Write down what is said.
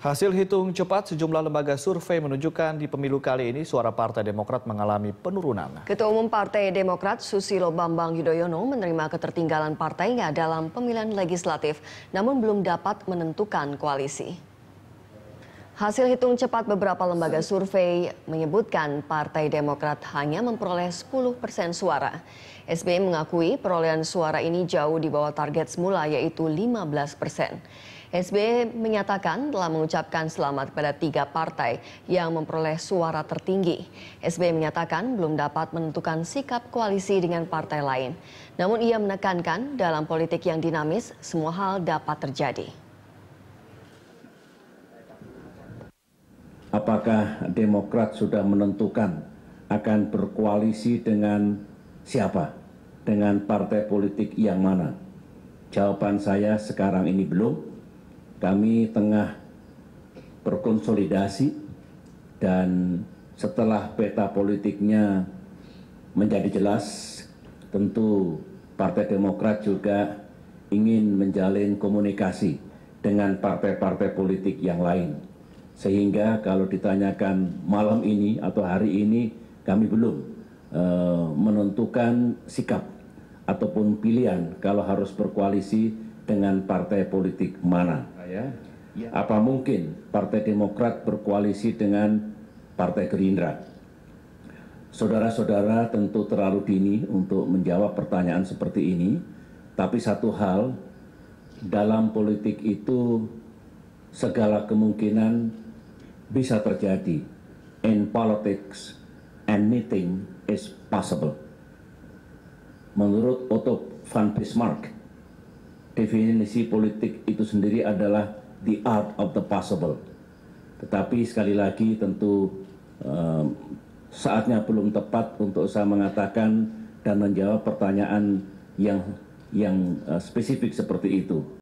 Hasil hitung cepat sejumlah lembaga survei menunjukkan di pemilu kali ini suara Partai Demokrat mengalami penurunan. Ketua Umum Partai Demokrat Susilo Bambang Yudhoyono menerima ketertinggalan partainya dalam pemilihan legislatif namun belum dapat menentukan koalisi. Hasil hitung cepat beberapa lembaga survei menyebutkan Partai Demokrat hanya memperoleh 10 persen suara. SBY mengakui perolehan suara ini jauh di bawah target semula yaitu 15 persen. SBY menyatakan telah mengucapkan selamat kepada tiga partai yang memperoleh suara tertinggi. SBY menyatakan belum dapat menentukan sikap koalisi dengan partai lain. Namun ia menekankan dalam politik yang dinamis semua hal dapat terjadi. Apakah Demokrat sudah menentukan akan berkoalisi dengan siapa? Dengan partai politik yang mana? Jawaban saya sekarang ini belum kami tengah berkonsolidasi dan setelah peta politiknya menjadi jelas, tentu Partai Demokrat juga ingin menjalin komunikasi dengan partai-partai politik yang lain. Sehingga kalau ditanyakan malam ini atau hari ini, kami belum e, menentukan sikap ataupun pilihan kalau harus berkoalisi dengan partai politik mana. Ya. Ya. Apa mungkin Partai Demokrat berkoalisi dengan Partai Gerindra? Saudara-saudara tentu terlalu dini untuk menjawab pertanyaan seperti ini, tapi satu hal, dalam politik itu segala kemungkinan bisa terjadi. In politics, anything is possible. Menurut Otto van Bismarck, definisi politik itu sendiri adalah the art of the possible. Tetapi sekali lagi tentu um, saatnya belum tepat untuk saya mengatakan dan menjawab pertanyaan yang yang uh, spesifik seperti itu.